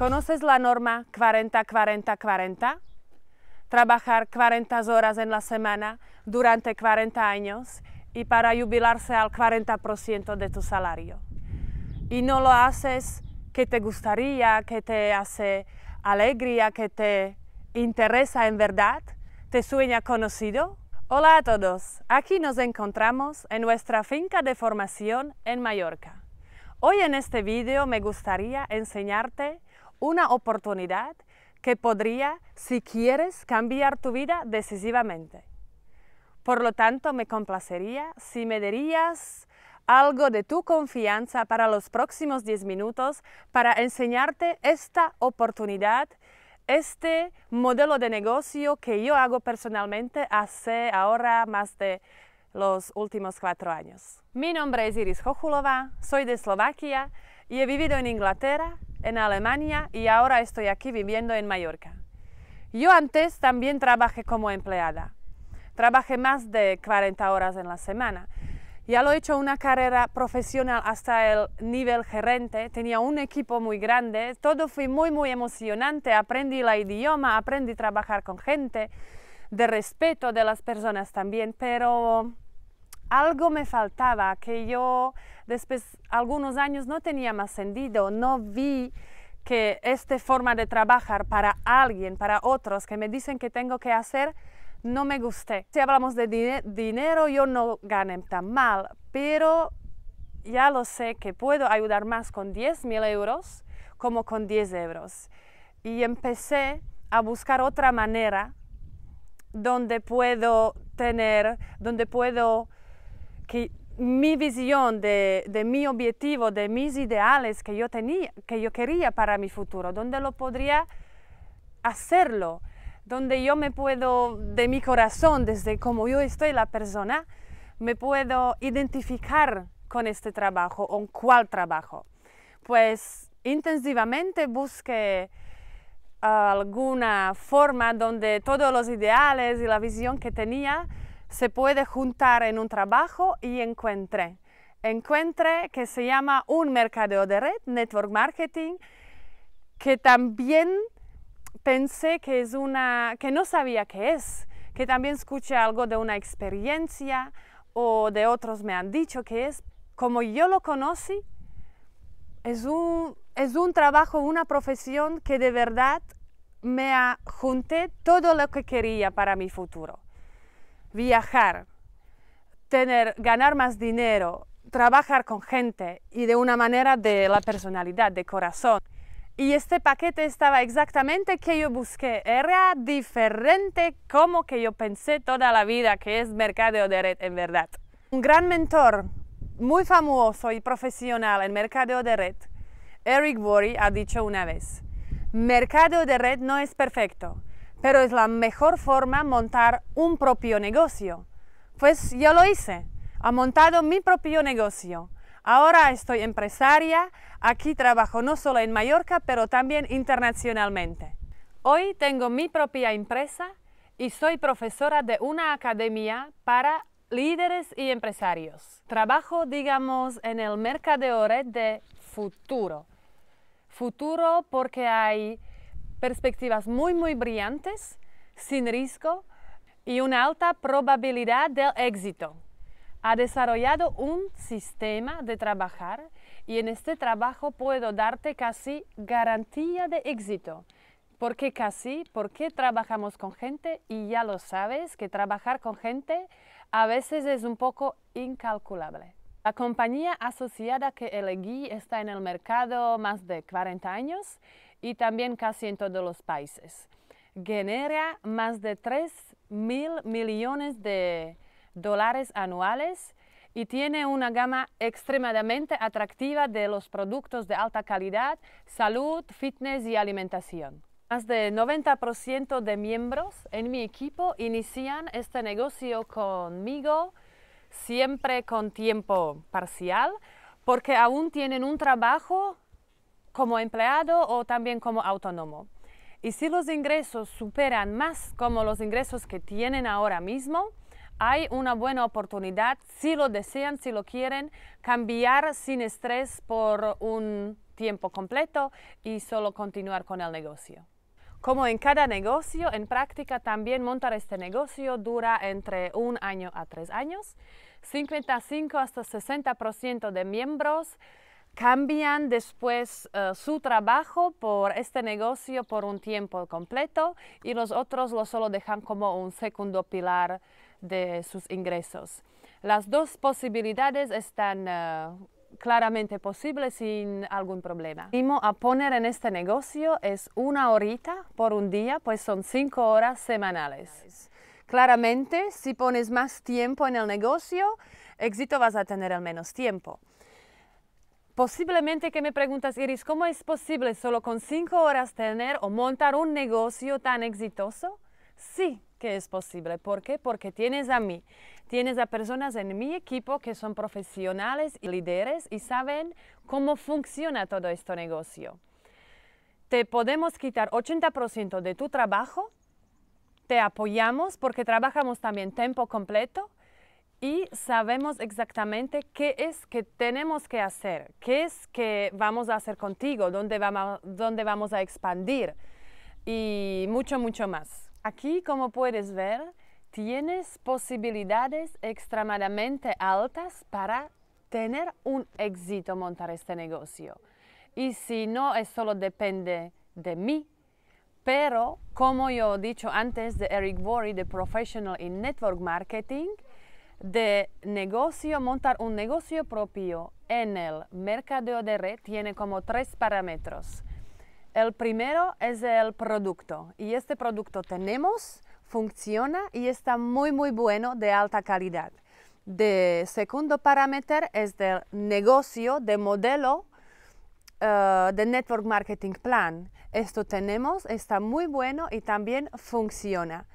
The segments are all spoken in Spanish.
¿Conoces la norma 40-40-40? Trabajar 40 horas en la semana durante 40 años y para jubilarse al 40% de tu salario. Y no lo haces que te gustaría, que te hace alegría, que te interesa en verdad, te sueña conocido. Hola a todos, aquí nos encontramos en nuestra finca de formación en Mallorca. Hoy en este vídeo me gustaría enseñarte una oportunidad que podría, si quieres, cambiar tu vida decisivamente. Por lo tanto, me complacería si me darías algo de tu confianza para los próximos 10 minutos para enseñarte esta oportunidad, este modelo de negocio que yo hago personalmente hace ahora más de los últimos cuatro años. Mi nombre es Iris Jojulova, soy de Eslovaquia y he vivido en Inglaterra en Alemania y ahora estoy aquí viviendo en Mallorca. Yo antes también trabajé como empleada. Trabajé más de 40 horas en la semana. Ya lo he hecho una carrera profesional hasta el nivel gerente, tenía un equipo muy grande, todo fue muy muy emocionante, aprendí el idioma, aprendí a trabajar con gente, de respeto de las personas también, pero algo me faltaba, que yo después algunos años no tenía más sentido, no vi que esta forma de trabajar para alguien, para otros, que me dicen que tengo que hacer, no me guste. Si hablamos de dinero, yo no gané tan mal, pero ya lo sé que puedo ayudar más con 10 mil euros como con 10 euros. Y empecé a buscar otra manera donde puedo tener, donde puedo que mi visión, de, mi objetivo, de mis ideales que yo tenía, que yo quería para mi futuro, donde lo podría hacerlo, donde yo me puedo, de mi corazón, desde como yo estoy la persona, me puedo identificar con este trabajo o cuál trabajo. Pues intensivamente busqué ah, alguna forma donde todos los ideales y la visión que tenía se puede juntar en un trabajo y encuentre. Encuentre que se llama un mercadeo de red, network marketing, que también pensé que es una, que no sabía qué es, que también escuché algo de una experiencia o de otros me han dicho que es, como yo lo conocí, es un, es un trabajo, una profesión que de verdad me ha junté todo lo que quería para mi futuro viajar, tener, ganar más dinero, trabajar con gente y de una manera de la personalidad, de corazón. Y este paquete estaba exactamente que yo busqué. Era diferente como que yo pensé toda la vida que es mercadeo de red en verdad. Un gran mentor muy famoso y profesional en mercadeo de red, Eric Worre, ha dicho una vez, mercadeo de red no es perfecto, pero es la mejor forma montar un propio negocio. Pues yo lo hice, he montado mi propio negocio. Ahora estoy empresaria, aquí trabajo no solo en Mallorca, pero también internacionalmente. Hoy tengo mi propia empresa y soy profesora de una academia para líderes y empresarios. Trabajo, digamos, en el mercadeo de futuro. Futuro porque hay perspectivas muy, muy brillantes, sin riesgo y una alta probabilidad del éxito. Ha desarrollado un sistema de trabajar y en este trabajo puedo darte casi garantía de éxito. ¿Por qué casi? Porque trabajamos con gente y ya lo sabes que trabajar con gente a veces es un poco incalculable. La compañía asociada que elegí está en el mercado más de 40 años y también casi en todos los países. Genera más de 3 mil millones de dólares anuales y tiene una gama extremadamente atractiva de los productos de alta calidad, salud, fitness y alimentación. Más del 90% de miembros en mi equipo inician este negocio conmigo siempre con tiempo parcial porque aún tienen un trabajo como empleado o también como autónomo. Y si los ingresos superan más como los ingresos que tienen ahora mismo, hay una buena oportunidad, si lo desean, si lo quieren, cambiar sin estrés por un tiempo completo y solo continuar con el negocio. Como en cada negocio, en práctica también montar este negocio dura entre un año a tres años. 55 hasta 60% de miembros cambian después eh, su trabajo por este negocio por un tiempo completo y los otros lo solo dejan como un segundo pilar de sus ingresos. Las dos posibilidades están eh, claramente posibles sin algún problema. animo a poner en este negocio es una horita por un día, pues son cinco horas semanales. Claramente, si pones más tiempo en el negocio, éxito vas a tener al menos tiempo. Posiblemente que me preguntas, Iris, ¿cómo es posible solo con cinco horas tener o montar un negocio tan exitoso? Sí que es posible. ¿Por qué? Porque tienes a mí, tienes a personas en mi equipo que son profesionales y líderes y saben cómo funciona todo este negocio. Te podemos quitar 80% de tu trabajo, te apoyamos porque trabajamos también tiempo completo y sabemos exactamente qué es que tenemos que hacer, qué es que vamos a hacer contigo, dónde vamos, dónde vamos a expandir y mucho, mucho más. Aquí, como puedes ver, tienes posibilidades extremadamente altas para tener un éxito montar este negocio. Y si no, es solo depende de mí, pero como yo he dicho antes de Eric Worre de Professional in Network Marketing, de negocio, montar un negocio propio en el mercado de red tiene como tres parámetros. El primero es el producto y este producto tenemos, funciona y está muy muy bueno de alta calidad. De segundo parámetro es del negocio, de modelo eh, de Network Marketing Plan. Esto tenemos, está muy bueno y también funciona.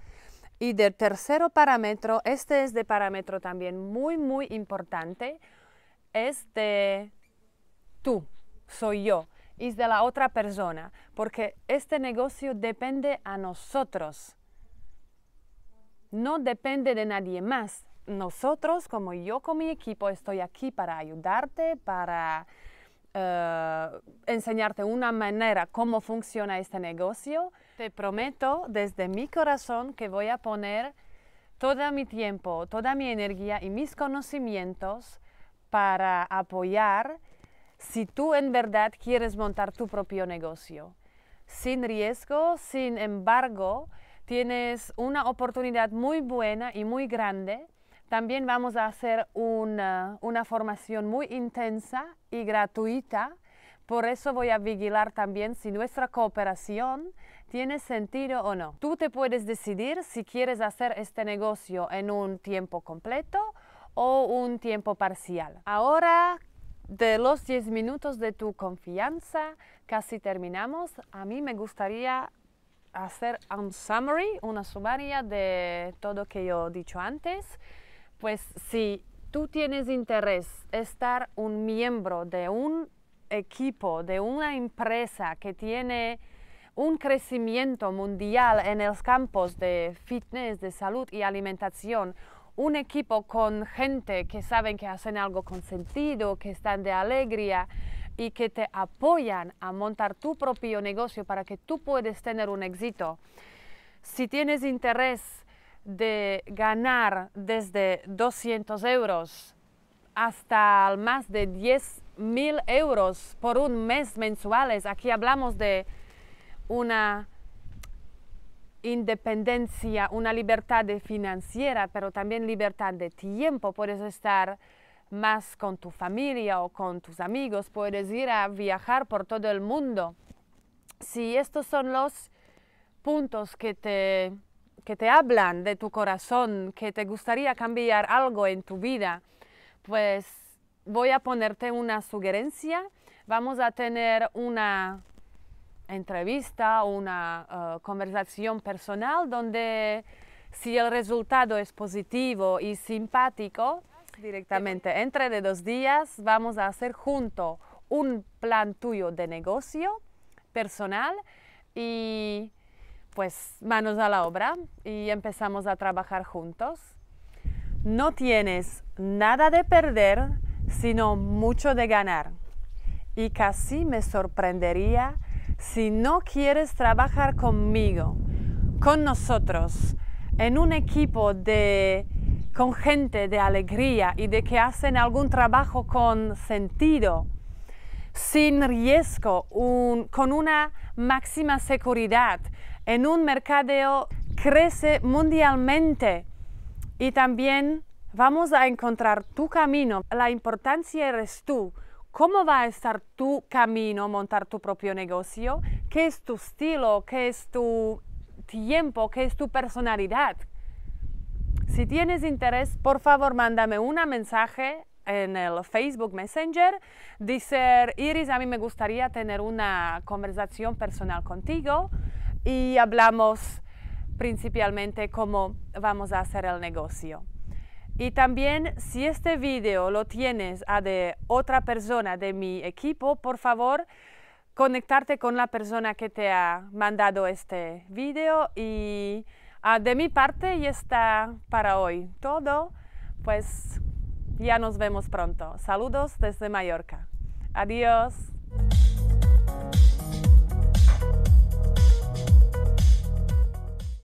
Y del tercero parámetro, este es de parámetro también muy, muy importante, es de tú, soy yo, y de la otra persona, porque este negocio depende a nosotros, no depende de nadie más. Nosotros, como yo con mi equipo, estoy aquí para ayudarte, para eh, enseñarte una manera cómo funciona este negocio te prometo desde mi corazón que voy a poner todo mi tiempo, toda mi energía y mis conocimientos para apoyar si tú en verdad quieres montar tu propio negocio. Sin riesgo, sin embargo, tienes una oportunidad muy buena y muy grande. También vamos a hacer una, una formación muy intensa y gratuita. Por eso voy a vigilar también si nuestra cooperación ¿Tiene sentido o no? Tú te puedes decidir si quieres hacer este negocio en un tiempo completo o un tiempo parcial. Ahora de los 10 minutos de tu confianza, casi terminamos. A mí me gustaría hacer un summary, una sumaria de todo que yo he dicho antes. Pues si tú tienes interés estar un miembro de un equipo, de una empresa que tiene un crecimiento mundial en los campos de fitness, de salud y alimentación, un equipo con gente que saben que hacen algo con sentido, que están de alegría y que te apoyan a montar tu propio negocio para que tú puedas tener un éxito. Si tienes interés de ganar desde 200 euros hasta más de 10 mil euros por un mes mensuales, aquí hablamos de una independencia, una libertad financiera, pero también libertad de tiempo. Puedes estar más con tu familia o con tus amigos, puedes ir a viajar por todo el mundo. Si estos son los puntos que te, que te hablan de tu corazón, que te gustaría cambiar algo en tu vida, pues voy a ponerte una sugerencia. Vamos a tener una entrevista, una eh, conversación personal donde si el resultado es positivo y simpático, directamente entre de dos días vamos a hacer junto un plan tuyo de negocio personal y pues manos a la obra y empezamos a trabajar juntos. No tienes nada de perder, sino mucho de ganar. Y casi me sorprendería si no quieres trabajar conmigo, con nosotros, en un equipo con gente de alegría y de que hacen algún trabajo con sentido, sin riesgo, con una máxima seguridad, en un mercadeo crece mundialmente y también vamos a encontrar tu camino. La importancia eres tú. ¿Cómo va a estar tu camino, montar tu propio negocio? ¿Qué es tu estilo? ¿Qué es tu tiempo? ¿Qué es tu personalidad? Si tienes interés, por favor, mándame un mensaje en el Facebook Messenger. Dice, Iris, a mí me gustaría tener una conversación personal contigo y hablamos principalmente cómo vamos a hacer el negocio. Y también si este video lo tienes a ah, de otra persona de mi equipo, por favor, conectarte con la persona que te ha mandado este video. Y ah, de mi parte ya está para hoy todo. Pues ya nos vemos pronto. Saludos desde Mallorca. Adiós.